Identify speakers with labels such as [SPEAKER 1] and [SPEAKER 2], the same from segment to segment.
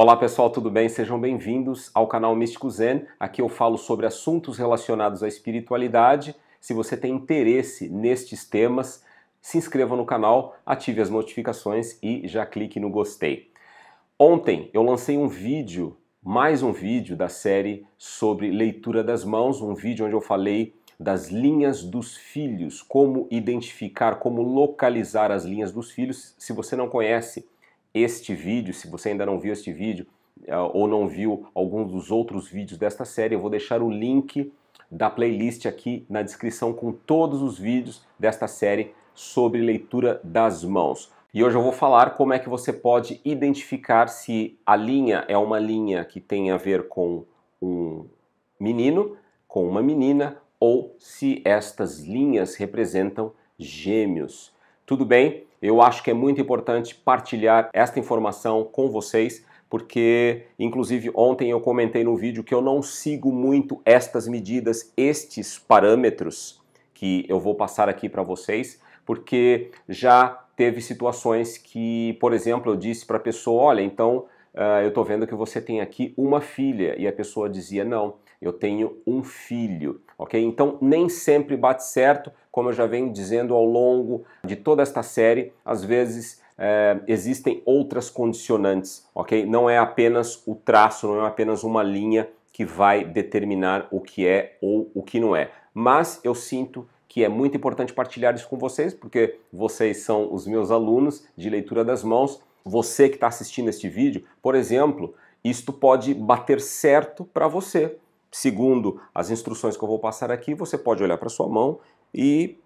[SPEAKER 1] Olá pessoal, tudo bem? Sejam bem-vindos ao canal Místico Zen. Aqui eu falo sobre assuntos relacionados à espiritualidade. Se você tem interesse nestes temas, se inscreva no canal, ative as notificações e já clique no gostei. Ontem eu lancei um vídeo, mais um vídeo da série sobre leitura das mãos, um vídeo onde eu falei das linhas dos filhos, como identificar, como localizar as linhas dos filhos. Se você não conhece, este vídeo, se você ainda não viu este vídeo eh, ou não viu alguns dos outros vídeos desta série, eu vou deixar o link da playlist aqui na descrição com todos os vídeos desta série sobre leitura das mãos. E hoje eu vou falar como é que você pode identificar se a linha é uma linha que tem a ver com um menino, com uma menina, ou se estas linhas representam gêmeos. Tudo bem? Eu acho que é muito importante partilhar esta informação com vocês, porque inclusive ontem eu comentei no vídeo que eu não sigo muito estas medidas, estes parâmetros que eu vou passar aqui para vocês, porque já teve situações que, por exemplo, eu disse para a pessoa, olha, então uh, eu estou vendo que você tem aqui uma filha, e a pessoa dizia não eu tenho um filho, ok? Então nem sempre bate certo, como eu já venho dizendo ao longo de toda esta série, às vezes é, existem outras condicionantes, ok? Não é apenas o traço, não é apenas uma linha que vai determinar o que é ou o que não é. Mas eu sinto que é muito importante partilhar isso com vocês, porque vocês são os meus alunos de leitura das mãos. Você que está assistindo este vídeo, por exemplo, isto pode bater certo para você segundo as instruções que eu vou passar aqui, você pode olhar para sua mão e,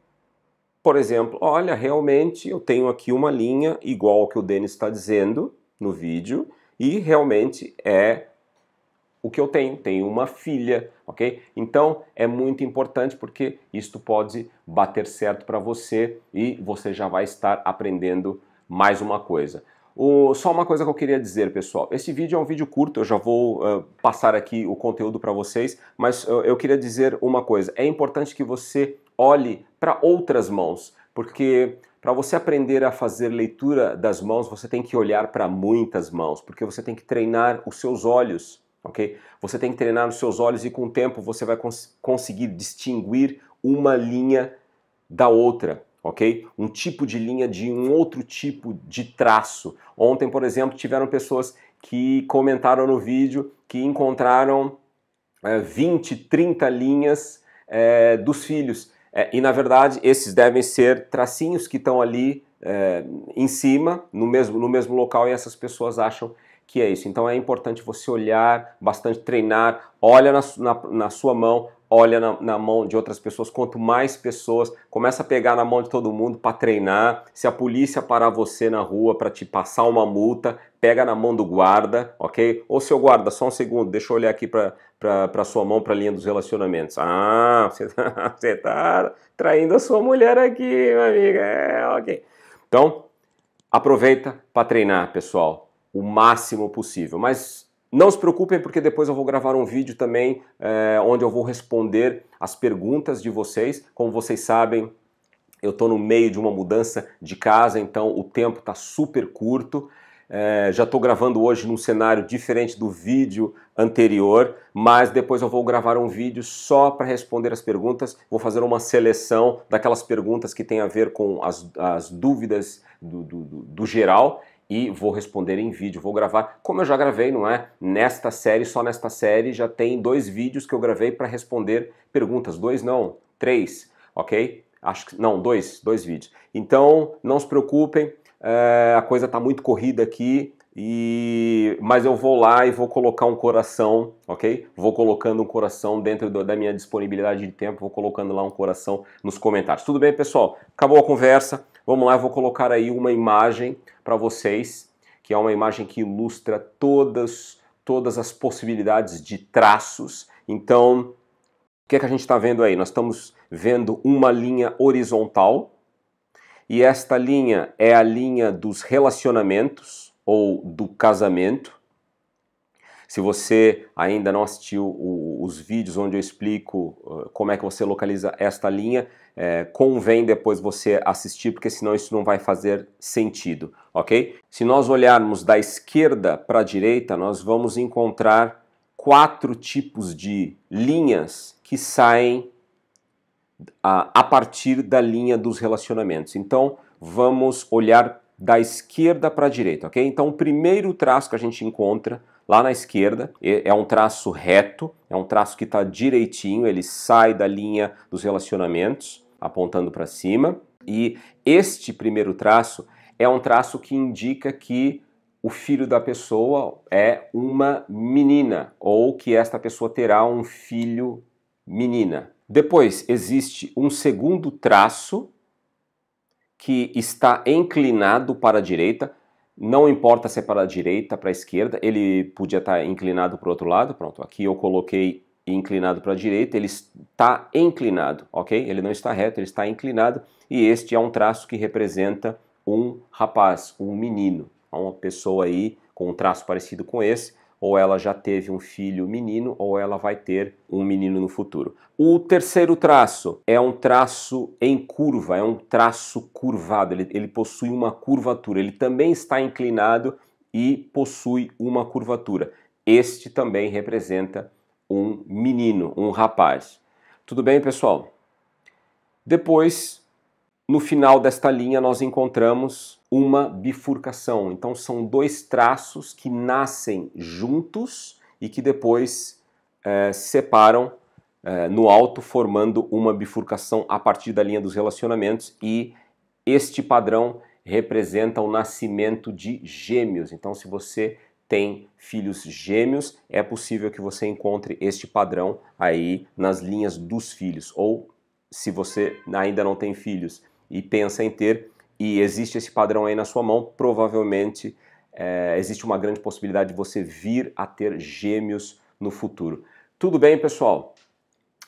[SPEAKER 1] por exemplo, olha, realmente eu tenho aqui uma linha igual ao que o Denis está dizendo no vídeo e realmente é o que eu tenho, tenho uma filha, ok? Então é muito importante porque isto pode bater certo para você e você já vai estar aprendendo mais uma coisa. O, só uma coisa que eu queria dizer, pessoal. Esse vídeo é um vídeo curto, eu já vou uh, passar aqui o conteúdo para vocês, mas uh, eu queria dizer uma coisa. É importante que você olhe para outras mãos, porque para você aprender a fazer leitura das mãos, você tem que olhar para muitas mãos, porque você tem que treinar os seus olhos, ok? Você tem que treinar os seus olhos e com o tempo você vai cons conseguir distinguir uma linha da outra ok? Um tipo de linha de um outro tipo de traço. Ontem, por exemplo, tiveram pessoas que comentaram no vídeo que encontraram é, 20, 30 linhas é, dos filhos. É, e na verdade, esses devem ser tracinhos que estão ali é, em cima, no mesmo, no mesmo local, e essas pessoas acham que é isso. Então é importante você olhar bastante, treinar, olha na, na, na sua mão, olha na, na, mão de outras pessoas. Quanto mais pessoas, começa a pegar na mão de todo mundo para treinar. Se a polícia parar você na rua para te passar uma multa, pega na mão do guarda, ok? Ou seu guarda, só um segundo, deixa eu olhar aqui para para sua mão, para a linha dos relacionamentos. Ah, você tá, você tá traindo a sua mulher aqui, minha amiga. É, ok. Então, aproveita para treinar, pessoal o máximo possível. Mas não se preocupem porque depois eu vou gravar um vídeo também é, onde eu vou responder as perguntas de vocês. Como vocês sabem, eu estou no meio de uma mudança de casa, então o tempo está super curto. É, já estou gravando hoje num cenário diferente do vídeo anterior, mas depois eu vou gravar um vídeo só para responder as perguntas. Vou fazer uma seleção daquelas perguntas que têm a ver com as, as dúvidas do, do, do geral e vou responder em vídeo. Vou gravar, como eu já gravei, não é? Nesta série, só nesta série, já tem dois vídeos que eu gravei para responder perguntas. Dois não, três, ok? Acho que não, dois, dois vídeos. Então, não se preocupem, é, a coisa está muito corrida aqui. E mas eu vou lá e vou colocar um coração, ok? Vou colocando um coração dentro do, da minha disponibilidade de tempo, vou colocando lá um coração nos comentários. Tudo bem, pessoal? Acabou a conversa. Vamos lá, eu vou colocar aí uma imagem para vocês, que é uma imagem que ilustra todas, todas as possibilidades de traços. Então, o que é que a gente está vendo aí? Nós estamos vendo uma linha horizontal, e esta linha é a linha dos relacionamentos ou do casamento. Se você ainda não assistiu os vídeos onde eu explico uh, como é que você localiza esta linha, é, convém depois você assistir, porque senão isso não vai fazer sentido, ok? Se nós olharmos da esquerda para a direita, nós vamos encontrar quatro tipos de linhas que saem a, a partir da linha dos relacionamentos. Então, vamos olhar da esquerda para a direita, ok? Então, o primeiro traço que a gente encontra lá na esquerda é um traço reto, é um traço que está direitinho, ele sai da linha dos relacionamentos apontando para cima. E este primeiro traço é um traço que indica que o filho da pessoa é uma menina ou que esta pessoa terá um filho menina. Depois existe um segundo traço que está inclinado para a direita, não importa se é para a direita, para a esquerda, ele podia estar inclinado para o outro lado. Pronto, aqui eu coloquei inclinado para a direita, ele está inclinado, ok? Ele não está reto, ele está inclinado e este é um traço que representa um rapaz, um menino, uma pessoa aí com um traço parecido com esse, ou ela já teve um filho menino, ou ela vai ter um menino no futuro. O terceiro traço é um traço em curva, é um traço curvado, ele, ele possui uma curvatura, ele também está inclinado e possui uma curvatura. Este também representa um menino, um rapaz. Tudo bem, pessoal? Depois, no final desta linha, nós encontramos uma bifurcação. Então, são dois traços que nascem juntos e que depois é, separam é, no alto, formando uma bifurcação a partir da linha dos relacionamentos. E este padrão representa o nascimento de gêmeos. Então, se você tem filhos gêmeos, é possível que você encontre este padrão aí nas linhas dos filhos. Ou se você ainda não tem filhos e pensa em ter, e existe esse padrão aí na sua mão, provavelmente é, existe uma grande possibilidade de você vir a ter gêmeos no futuro. Tudo bem, pessoal?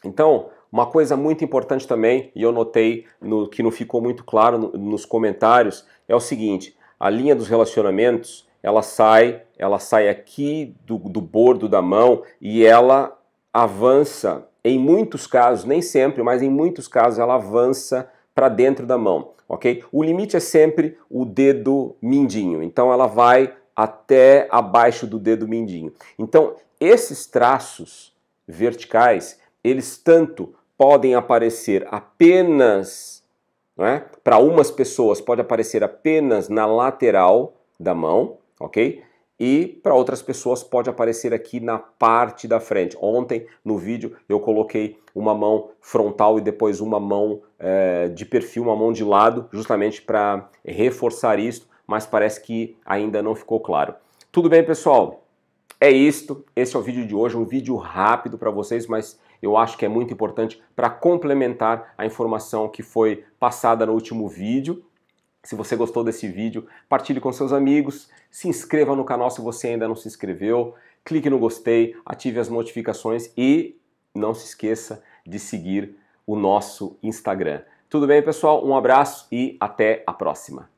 [SPEAKER 1] Então, uma coisa muito importante também, e eu notei no, que não ficou muito claro no, nos comentários, é o seguinte: a linha dos relacionamentos ela sai ela sai aqui do, do bordo da mão e ela avança, em muitos casos, nem sempre, mas em muitos casos ela avança para dentro da mão, ok? O limite é sempre o dedo mindinho, então ela vai até abaixo do dedo mindinho. Então, esses traços verticais, eles tanto podem aparecer apenas, é? Para umas pessoas pode aparecer apenas na lateral da mão, ok? e para outras pessoas pode aparecer aqui na parte da frente. Ontem no vídeo eu coloquei uma mão frontal e depois uma mão é, de perfil, uma mão de lado, justamente para reforçar isso, mas parece que ainda não ficou claro. Tudo bem, pessoal? É isto. Esse é o vídeo de hoje, um vídeo rápido para vocês, mas eu acho que é muito importante para complementar a informação que foi passada no último vídeo se você gostou desse vídeo, partilhe com seus amigos, se inscreva no canal se você ainda não se inscreveu, clique no gostei, ative as notificações e não se esqueça de seguir o nosso Instagram. Tudo bem, pessoal? Um abraço e até a próxima.